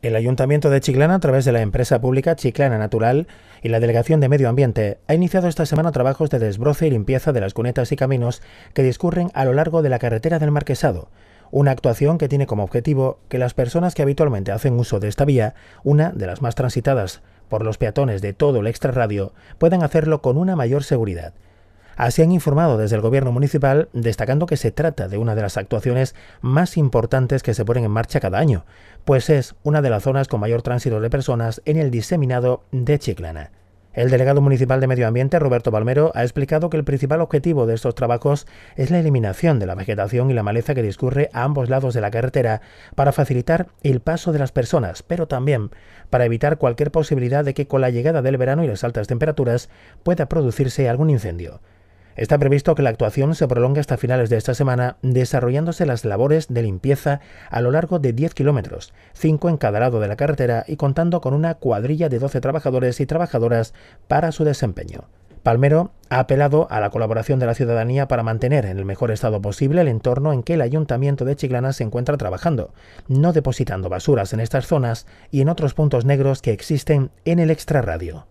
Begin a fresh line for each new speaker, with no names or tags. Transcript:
El Ayuntamiento de Chiclana, a través de la empresa pública Chiclana Natural y la Delegación de Medio Ambiente, ha iniciado esta semana trabajos de desbroce y limpieza de las cunetas y caminos que discurren a lo largo de la carretera del Marquesado, una actuación que tiene como objetivo que las personas que habitualmente hacen uso de esta vía, una de las más transitadas por los peatones de todo el extrarradio, puedan hacerlo con una mayor seguridad. Así han informado desde el gobierno municipal, destacando que se trata de una de las actuaciones más importantes que se ponen en marcha cada año, pues es una de las zonas con mayor tránsito de personas en el diseminado de Chiclana. El delegado municipal de Medio Ambiente, Roberto Palmero, ha explicado que el principal objetivo de estos trabajos es la eliminación de la vegetación y la maleza que discurre a ambos lados de la carretera para facilitar el paso de las personas, pero también para evitar cualquier posibilidad de que con la llegada del verano y las altas temperaturas pueda producirse algún incendio. Está previsto que la actuación se prolongue hasta finales de esta semana, desarrollándose las labores de limpieza a lo largo de 10 kilómetros, 5 en cada lado de la carretera y contando con una cuadrilla de 12 trabajadores y trabajadoras para su desempeño. Palmero ha apelado a la colaboración de la ciudadanía para mantener en el mejor estado posible el entorno en que el ayuntamiento de Chiclana se encuentra trabajando, no depositando basuras en estas zonas y en otros puntos negros que existen en el extrarradio.